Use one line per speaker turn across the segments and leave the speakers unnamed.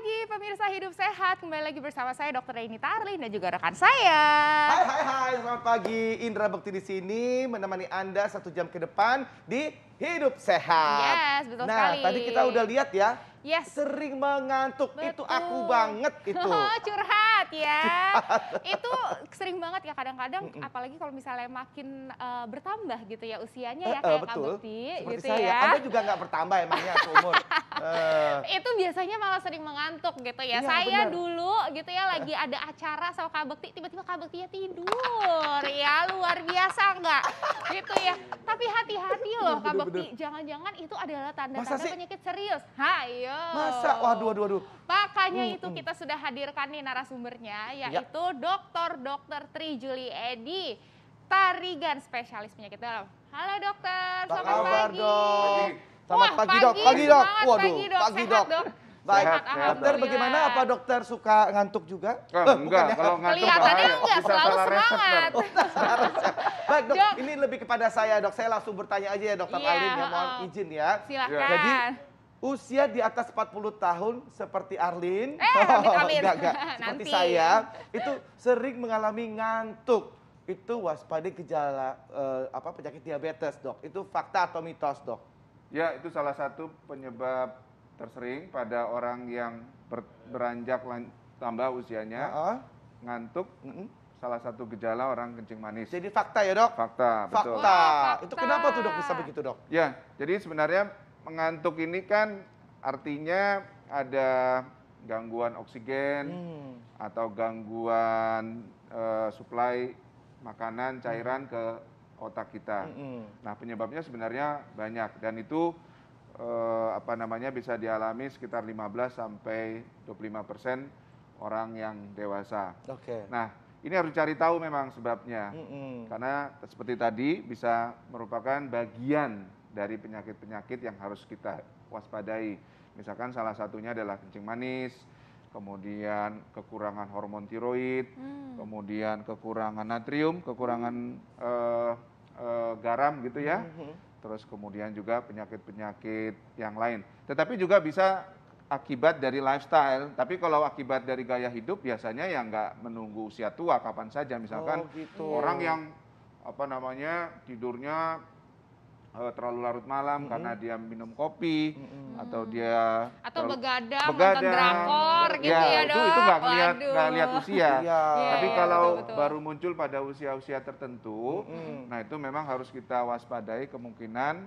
pagi pemirsa Hidup Sehat. Kembali lagi bersama saya dokter Raini Tarlin dan juga rekan saya. Hai hai hai,
selamat pagi. Indra Bekti di sini menemani Anda satu jam ke depan di Hidup Sehat. Yes, betul nah, sekali. Nah, tadi kita udah lihat ya. Yes. Sering mengantuk, betul. itu aku banget itu. Oh,
curhat ya. itu sering banget ya kadang-kadang mm -mm. apalagi kalau misalnya makin uh, bertambah gitu ya usianya ya uh, uh, kayak betul. Kak Bekti gitu saya. ya. Anda
juga nggak bertambah emangnya umur. Eh.
itu biasanya malah sering mengantuk gitu ya. ya Saya bener. dulu gitu ya lagi ada acara sama Kak Bekti, tiba-tiba Kak Bekti tidur ya luar biasa enggak? gitu ya. Tapi hati-hati loh iya, Kak Bekti, jangan-jangan itu adalah tanda-tanda penyakit serius. Hayo. Masa? Waduh, waduh, waduh. Makanya hmm, itu hmm. kita sudah hadirkan nih narasumbernya ya. yaitu ya. Dokter Dokter Tri Juli Edi. Tarigan spesialis penyakit dalam. Halo dokter,
selamat pagi. Selamat Wah, pagi, dok. Pagi dok. Waduh, pagi dok. Pagi, dok. Baik, sehat, dokter bagaimana? Apa dokter suka ngantuk juga? Eh, enggak, ya. kalau ngantuk Kelihatannya bahaya. enggak, Bisa selalu semangat. Oh, resep, Baik dok, dok, ini lebih kepada saya dok. Saya langsung bertanya aja ya dokter yeah, ya mohon oh. izin ya. Silakan. Jadi usia di atas 40 tahun seperti Arlin, eh, amin, amin. enggak, enggak. seperti Nanti. saya, itu sering mengalami ngantuk. Itu waspada gejala uh, apa penyakit diabetes dok. Itu fakta atau mitos dok? Ya, itu salah satu penyebab tersering pada
orang yang ber, beranjak tambah usianya, uh -huh. ngantuk, uh -huh. salah satu gejala orang kencing manis. Jadi fakta ya dok? Fakta, fakta. betul. fakta. Itu kenapa tuh dok bisa begitu dok? Ya, jadi sebenarnya mengantuk ini kan artinya ada gangguan oksigen hmm. atau gangguan uh, suplai makanan cairan hmm. ke otak kita. Mm-hmm. Nah, penyebabnya sebenarnya banyak dan itu eh, apa namanya bisa dialami sekitar 15 sampai 25 persen orang yang dewasa. Oke. Okay. Nah, ini harus cari tahu memang sebabnya, mm-hmm. karena seperti tadi bisa merupakan bagian dari penyakit-penyakit yang harus kita waspadai. Misalkan salah satunya adalah kencing manis, kemudian kekurangan hormon tiroid, hmm. kemudian kekurangan natrium, kekurangan hmm. uh, uh, garam gitu ya. Mm-hmm. Terus kemudian juga penyakit-penyakit yang lain. Tetapi juga bisa akibat dari lifestyle. Tapi kalau akibat dari gaya hidup biasanya ya nggak menunggu usia tua kapan saja. Misalkan oh, gitu. orang yang apa namanya tidurnya uh, terlalu larut malam hmm. karena dia minum kopi hmm. atau dia atau
begadang, begadang nonton drakor ya, gitu ya, ya Itu itu nggak lihat nggak lihat usia. Yeah, iya, Tapi ya, kalau betul,
betul. baru muncul pada usia-usia tertentu, hmm. nah itu memang harus kita waspadai kemungkinan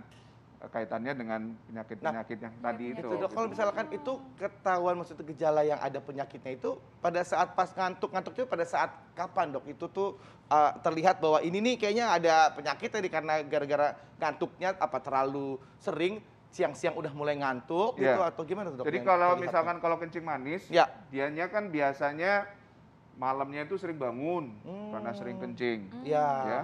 Eh, kaitannya dengan penyakit-penyakit nah, yang tadi itu. itu. Kalau misalkan
itu ketahuan maksudnya gejala yang ada penyakitnya itu pada saat pas ngantuk-ngantuk itu pada saat kapan dok? Itu tuh uh, terlihat bahwa ini nih kayaknya ada penyakit tadi karena gara-gara ngantuknya apa terlalu sering siang-siang udah mulai ngantuk yeah. gitu iya. atau gimana dok? Jadi kalau
misalkan kalau kencing manis, ya. dianya kan biasanya malamnya itu sering bangun hmm. karena sering kencing. Hmm. Ya. yeah. ya.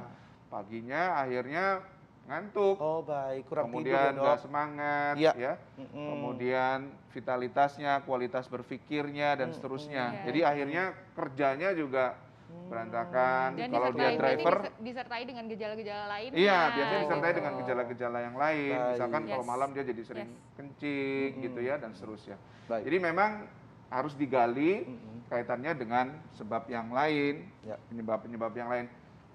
Paginya akhirnya ngantuk. Oh
baik, kurang kemudian tidur ya semangat, ya. ya. Mm-mm. Kemudian
vitalitasnya, kualitas berpikirnya dan Mm-mm. seterusnya. Yeah. Jadi akhirnya kerjanya juga mm. berantakan. Dan Kalau dia driver
disertai dengan gejala-gejala lain. Iya, biasanya disertai dengan iya.
gejala-gejala yang lain. Baik. Misalkan yes. kalau malam dia jadi sering yes. kencing mm gitu ya dan seterusnya. Baik. Jadi memang harus digali mm-hmm. kaitannya dengan sebab yang lain, ya. penyebab-penyebab yeah. yang lain.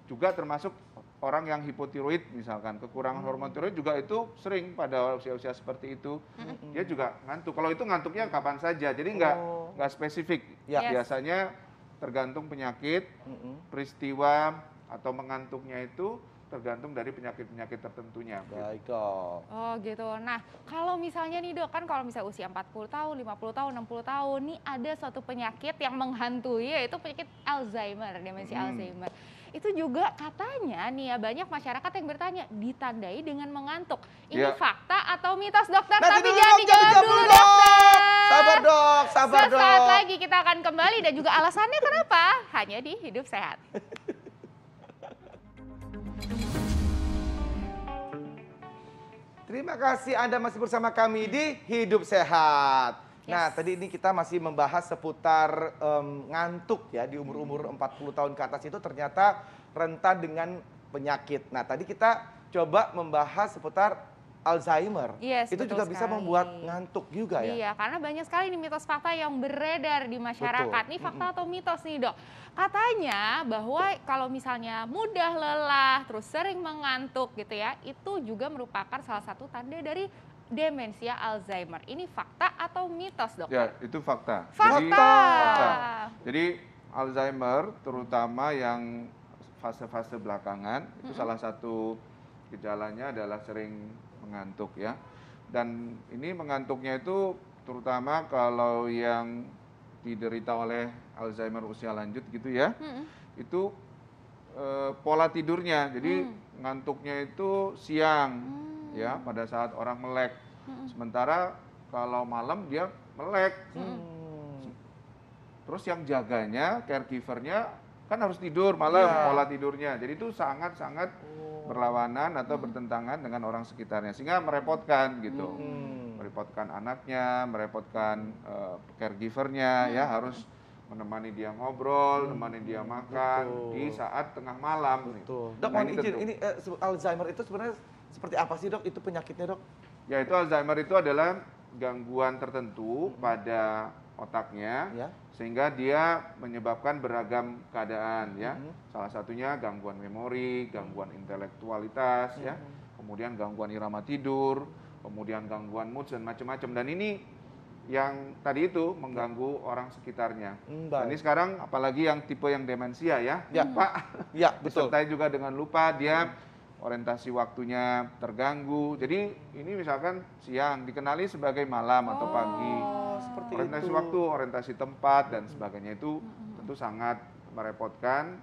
Juga termasuk orang yang hipotiroid misalkan kekurangan hmm. hormon tiroid juga itu sering pada usia-usia seperti itu hmm. dia juga ngantuk kalau itu ngantuknya kapan saja jadi nggak oh. spesifik ya. biasanya tergantung penyakit hmm. peristiwa atau mengantuknya itu tergantung dari penyakit-penyakit tertentunya.
Baik Oh
gitu. Nah kalau misalnya nih dok kan kalau misalnya usia 40 tahun, 50 tahun, 60 tahun nih ada suatu penyakit yang menghantui yaitu penyakit Alzheimer, demensi hmm. Alzheimer itu juga katanya nih ya banyak masyarakat yang bertanya ditandai dengan mengantuk. Ini ya. fakta atau mitos dokter? Nanti Tapi dulu, jangan dijawab dulu, dulu dokter. Sabar dok,
sabar Sesaat dok. Sesaat lagi
kita akan kembali dan juga alasannya kenapa hanya di hidup sehat.
Terima kasih Anda masih bersama kami di Hidup Sehat. Nah, yes. Nah, tadi ini kita masih membahas seputar um, ngantuk ya di umur-umur 40 hmm. tahun ke atas itu ternyata rentan dengan penyakit. Nah, tadi kita coba membahas seputar Alzheimer. Yes, itu juga sekali. bisa membuat ngantuk juga ya. Iya,
karena banyak sekali nih mitos fakta yang beredar di masyarakat. ini fakta atau mitos nih, Dok? Katanya bahwa kalau misalnya mudah lelah, terus sering mengantuk gitu ya, itu juga merupakan salah satu tanda dari demensia Alzheimer. Ini fakta atau mitos, dok? Ya,
itu fakta. Fakta. Jadi, fakta. Jadi Alzheimer terutama yang fase-fase belakangan itu mm -hmm. salah satu gejalanya adalah sering mengantuk ya. Dan ini mengantuknya itu terutama kalau yang diderita oleh Alzheimer usia lanjut gitu ya. Mm -hmm. Itu e, pola tidurnya. Jadi mm. ngantuknya itu siang. Mm ya pada saat orang melek. Sementara kalau malam dia melek. Hmm. Terus yang jaganya, caregivernya kan harus tidur malam yeah. pola tidurnya. Jadi itu sangat-sangat oh. berlawanan atau hmm. bertentangan dengan orang sekitarnya sehingga merepotkan gitu. Hmm. Merepotkan anaknya, merepotkan uh, caregivernya hmm. ya harus menemani dia ngobrol, menemani dia makan Betul. di saat tengah malam. Betul. Nah, Dok, ini izin,
ini uh, Alzheimer itu sebenarnya seperti apa sih dok itu penyakitnya dok?
Ya itu Alzheimer itu adalah gangguan tertentu hmm. pada otaknya ya. sehingga dia menyebabkan beragam keadaan ya. Hmm. Salah satunya gangguan memori, gangguan intelektualitas hmm. ya, kemudian gangguan irama tidur, kemudian gangguan mood dan macam-macam. Dan ini yang tadi itu mengganggu ya. orang sekitarnya. Hmm, Dan ini sekarang apalagi yang tipe yang demensia ya, ya. pak Ya, betul. Disertai juga dengan lupa dia hmm orientasi waktunya terganggu. Jadi ini misalkan siang dikenali sebagai malam atau pagi. Oh, orientasi itu. waktu, orientasi tempat dan sebagainya itu tentu sangat merepotkan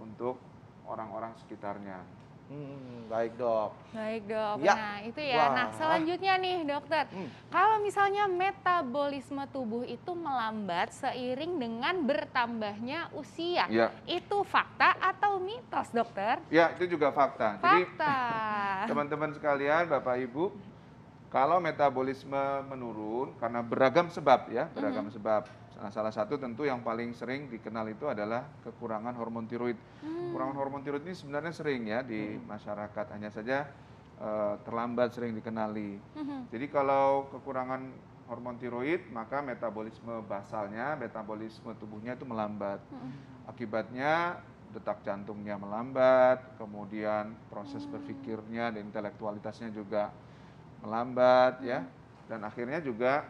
untuk orang-orang sekitarnya.
Hmm,
baik dok.
Baik dok. Ya. Nah itu ya. Wah. Nah selanjutnya nih dokter, hmm. kalau misalnya metabolisme tubuh itu melambat seiring dengan bertambahnya usia, ya. itu fakta atau mitos dokter?
Ya itu juga fakta. Fakta. Teman-teman sekalian, bapak ibu, kalau metabolisme menurun karena beragam sebab ya, beragam -hmm. sebab Nah, salah satu tentu yang paling sering dikenal itu adalah kekurangan hormon tiroid. Hmm. Kekurangan hormon tiroid ini sebenarnya sering ya di hmm. masyarakat, hanya saja uh, terlambat sering dikenali. Hmm. Jadi kalau kekurangan hormon tiroid, maka metabolisme basalnya, metabolisme tubuhnya itu melambat. Hmm. Akibatnya detak jantungnya melambat, kemudian proses hmm. berpikirnya dan intelektualitasnya juga melambat ya. hmm. ya. Dan akhirnya juga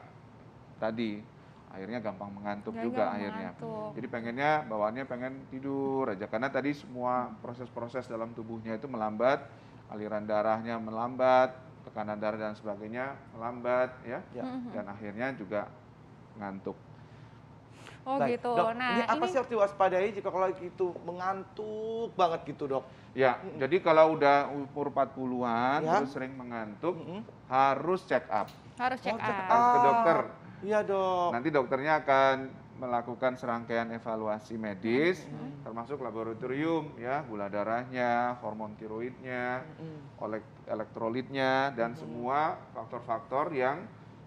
tadi akhirnya gampang mengantuk juga akhirnya. Jadi pengennya bawaannya pengen tidur aja karena tadi semua proses-proses dalam tubuhnya itu melambat, aliran darahnya melambat, tekanan darah dan sebagainya melambat ya. ya. Mm-hmm. Dan akhirnya juga
ngantuk.
Oh Baik. gitu. Dok, nah, ini apa ini... sih
harus diwaspadai jika kalau gitu mengantuk banget gitu, Dok? Ya, mm -hmm. jadi kalau udah umur 40-an ya. terus sering
mengantuk, mm -hmm. harus check up.
Harus check, oh, check up. Harus ke dokter
ah. Iya dok. Nanti dokternya akan melakukan serangkaian evaluasi medis, hmm. termasuk laboratorium ya, gula darahnya, hormon tiroidnya, hmm. elektrolitnya, dan hmm. semua faktor-faktor yang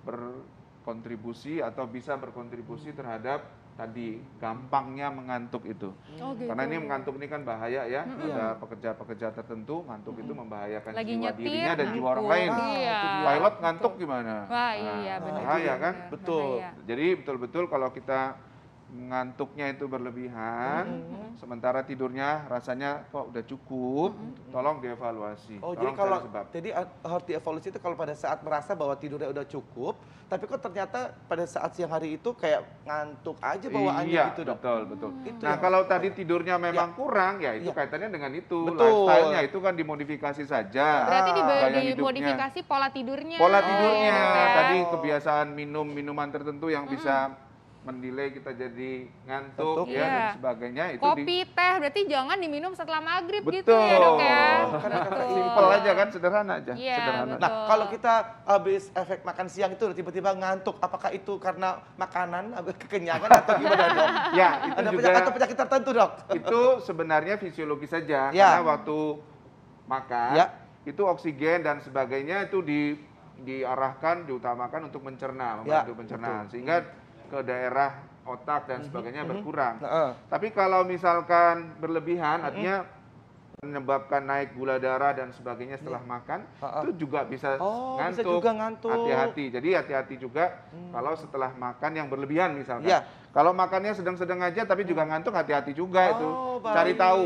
berkontribusi atau bisa berkontribusi terhadap tadi gampangnya mengantuk itu.
Oh, gitu. Karena ini mengantuk
ini kan bahaya ya. Mm -hmm. Ada iya. pekerja-pekerja tertentu ngantuk mm -hmm. itu membahayakan Lagi jiwa nyetir, dirinya dan jiwa orang lain. Iya. Pilot ngantuk gimana?
Wah, iya nah, Bahaya
kan? betul. Bahaya. Jadi betul-betul kalau kita ngantuknya itu berlebihan, mm-hmm. sementara
tidurnya rasanya kok udah cukup, mm-hmm. tolong dievaluasi. Oh, tolong jadi kalau sebab. jadi eh, harus dievaluasi itu kalau pada saat merasa bahwa tidurnya udah cukup, tapi kok ternyata pada saat siang hari itu kayak ngantuk aja bawaannya iya, gitu,
Dok. betul, betul. Hmm.
nah, ya. kalau tadi tidurnya ya. memang ya. kurang
ya itu ya. kaitannya dengan itu, betul. lifestyle itu kan dimodifikasi saja. Berarti di, dimodifikasi
pola tidurnya. Pola tidurnya. Oh, iya, tadi
kebiasaan minum minuman tertentu yang hmm. bisa mendelay kita jadi ngantuk Tentuk. ya iya. dan sebagainya itu kopi di...
teh berarti jangan diminum setelah maghrib betul. gitu ya dok ya kan simple aja
kan sederhana aja yeah, sederhana nah kalau kita habis efek makan siang itu tiba-tiba ngantuk apakah itu karena makanan kekenyangan atau gimana dok ya itu Ada juga atau penyakit tertentu dok
itu sebenarnya fisiologi saja ya. karena waktu makan ya. itu oksigen dan sebagainya itu di diarahkan diutamakan untuk mencerna ya. membantu ya, mencerna betul. sehingga ke daerah otak dan mhm, sebagainya mm -hmm. berkurang. -hmm. Tapi kalau misalkan berlebihan, mm -hmm. artinya menyebabkan naik gula darah dan sebagainya iya. setelah -hmm. makan, mm -hmm. itu juga bisa oh, ngantuk. Hati-hati. Jadi hati-hati juga hmm. kalau setelah makan yang berlebihan misalnya. Yeah. Kalau makannya sedang-sedang aja tapi juga hmm. ngantuk, hati-hati juga oh, itu. Baik. Cari tahu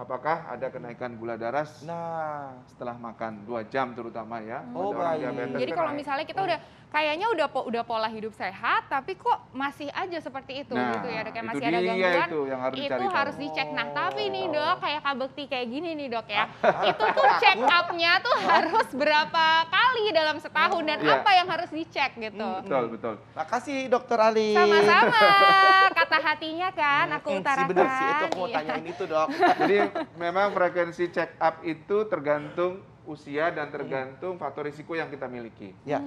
apakah ada kenaikan gula darah nah setelah makan dua jam terutama ya oh baik jadi kalau kan ya.
misalnya kita udah kayaknya udah udah pola hidup sehat tapi kok masih aja seperti itu nah, gitu ya dok ya? masih ada gangguan itu, yang harus, itu harus dicek nah tapi nih oh. dok kayak kabekti kayak gini nih dok ya itu tuh check upnya tuh harus berapa kali dalam setahun dan yeah. apa yang harus dicek gitu hmm, betul hmm. betul makasih dokter
Ali sama-sama
kata hatinya kan aku utarakan hmm, si benar
sih itu mau tanyain iya. itu
dok jadi memang frekuensi check up itu tergantung usia dan tergantung faktor risiko yang kita miliki. Ya.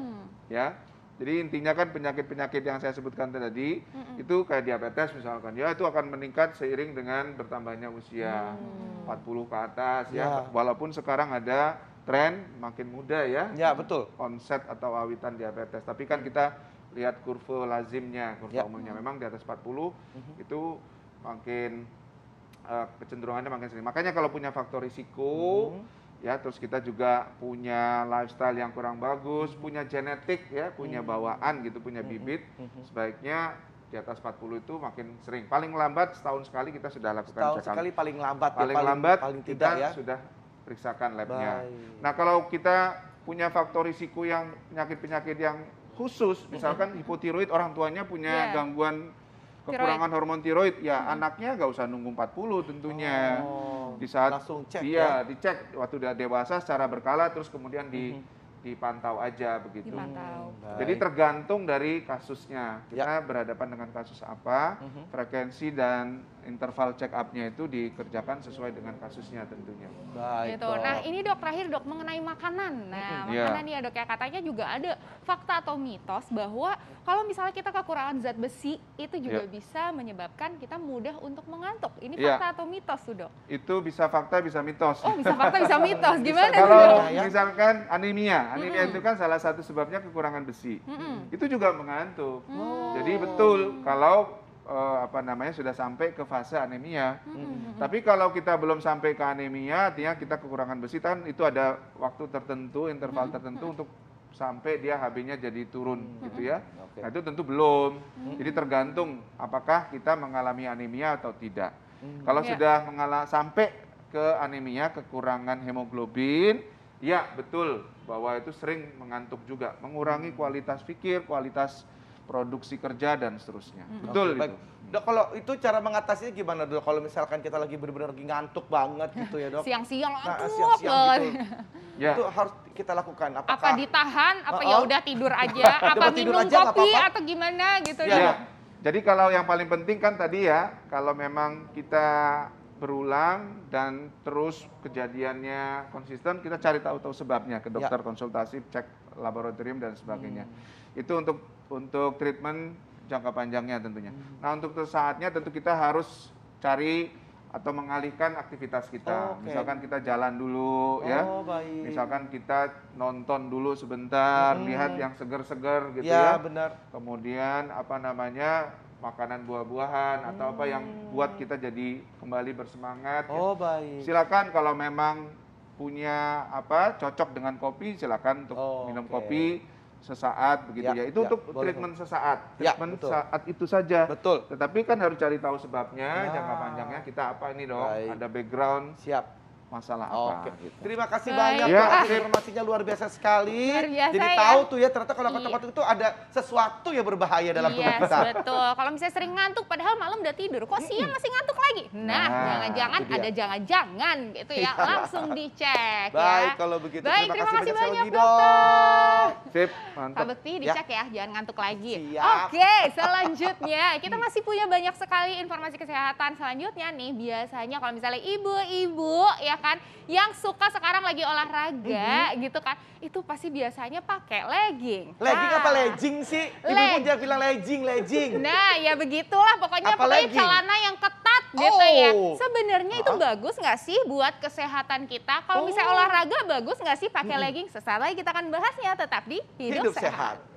Ya. Jadi intinya kan penyakit-penyakit yang saya sebutkan tadi mm itu kayak diabetes misalkan ya itu akan meningkat seiring dengan bertambahnya usia mm. 40 ke atas ya. ya. Walaupun sekarang ada tren makin muda ya. Ya, betul. Onset atau awitan diabetes. Tapi kan kita lihat kurva lazimnya, kurva ya. umumnya memang di atas 40 -hmm. itu makin Eh, kecenderungannya makin sering. Makanya kalau punya faktor risiko, hmm. ya terus kita juga punya lifestyle yang kurang bagus, punya genetik ya, punya hmm. bawaan gitu, punya hmm, hmm, bibit, hmm. sebaiknya di atas 40 itu makin sering. Paling lambat setahun sekali kita sudah lakukan setahun sekali paling lambat. Ya, paling, ya, paling lambat paling tidak kita ya. sudah periksakan labnya. Nah kalau kita punya faktor risiko yang penyakit-penyakit yang khusus, misalkan mm-hmm. hipotiroid orang tuanya punya yeah. gangguan kekurangan tiroid. hormon tiroid ya hmm. anaknya nggak usah nunggu 40 tentunya oh, di saat langsung cek iya ya? dicek waktu udah dewasa secara berkala terus kemudian di hmm. dipantau aja begitu Hmm, jadi tergantung dari kasusnya ya. kita ya. berhadapan dengan kasus apa hmm. frekuensi dan interval check up-nya itu dikerjakan sesuai dengan kasusnya tentunya. Baik. Gitu. Nah, ini
Dok terakhir Dok mengenai makanan. Nah, yeah. makanan ya Dok ya katanya juga ada fakta atau mitos bahwa kalau misalnya kita kekurangan zat besi itu juga yeah. bisa menyebabkan kita mudah untuk mengantuk. Ini iya. fakta yeah. atau mitos tuh, Dok?
Itu bisa fakta, bisa mitos. Oh, bisa fakta, bisa mitos. Gimana bisa, Kalau dok? misalkan anemia, anemia mm -hmm. itu kan salah satu sebabnya kekurangan besi. Mm -hmm. Itu juga mengantuk. Mm. Jadi betul oh. kalau uh, apa namanya sudah sampai ke fase anemia.
hmm Tapi
kalau kita belum sampai ke anemia, artinya kita kekurangan besi kan itu ada waktu tertentu, interval mm-hmm. tertentu untuk sampai dia HB-nya jadi turun hmm gitu ya. Okay. Nah, itu tentu belum. hmm Jadi tergantung apakah kita mengalami anemia atau tidak. hmm Kalau ya. sudah mengalami sampai ke anemia kekurangan hemoglobin, ya betul bahwa itu sering mengantuk juga, mengurangi mm-hmm. kualitas pikir, kualitas produksi kerja
dan seterusnya. Hmm. Betul okay, itu. Dok, kalau itu cara mengatasinya gimana dok? Kalau misalkan kita lagi benar-benar lagi ngantuk banget gitu ya dok? Siang-siang,
nah, siang-siang gitu.
ya. Itu harus kita lakukan. Apakah,
apa ditahan? Apa uh -oh. ya oh. udah tidur aja? apa minum aja, kopi apa -apa. atau gimana gitu ya, ya? ya.
Jadi kalau yang paling penting kan tadi ya, kalau memang kita berulang dan terus kejadiannya konsisten, kita cari tahu-tahu sebabnya ke ya. dokter ya. konsultasi, cek laboratorium dan sebagainya. Hmm. Itu untuk untuk treatment jangka panjangnya tentunya. Hmm. Nah, untuk saatnya tentu kita harus cari atau mengalihkan aktivitas kita. Oh, okay. Misalkan kita jalan dulu oh, ya. Baik. Misalkan kita nonton dulu sebentar, hmm. lihat yang seger-seger gitu ya. Ya, benar. Kemudian apa namanya? makanan buah-buahan hmm. atau apa yang buat hmm. kita jadi kembali bersemangat. Gitu. Oh,
ya. baik. Silakan
kalau memang punya apa cocok dengan kopi silakan untuk oh, minum okay. kopi sesaat begitu ya, ya. itu ya, untuk boleh. treatment sesaat ya, treatment ya, saat itu saja betul tetapi kan harus cari tahu sebabnya ya. jangka panjangnya kita apa ini dong Baik.
ada background siap masalah oh, apa. Oke. Okay. Gitu. Terima kasih Baik. banyak ya. Pak. informasinya luar biasa sekali. Luar biasa, Jadi ya. tahu tuh ya ternyata kalau iya. ke tempat itu ada sesuatu yang berbahaya dalam yes, tubuh kita. betul.
Kalau misalnya sering ngantuk padahal malam udah tidur, kok siang masih ngantuk lagi? Nah, nah jangan-jangan nah, ada jangan-jangan gitu ya. Iya. Langsung dicek ya. Baik, kalau begitu. Baik, terima, terima kasih, banyak,
banyak dokter. Sip, mantap. Pak Bekti ya. dicek ya,
ya jangan ngantuk lagi. Siap. Oke, selanjutnya kita masih punya banyak sekali informasi kesehatan selanjutnya nih. Biasanya kalau misalnya ibu-ibu ya kan yang suka sekarang lagi olahraga mm -hmm. gitu kan itu pasti biasanya pakai legging. Legging nah. apa ah. legging
sih? Ibu-ibu bilang legging, legging. Nah,
ya begitulah pokoknya apa pokoknya legging? celana yang ketat oh. gitu ya. Oh. Sebenarnya itu bagus nggak sih buat kesehatan kita? Kalau oh. misalnya olahraga bagus nggak sih pakai mm -hmm. legging? Sesaat lagi kita akan bahasnya tetap di Hidup, Hidup Sehat.
sehat.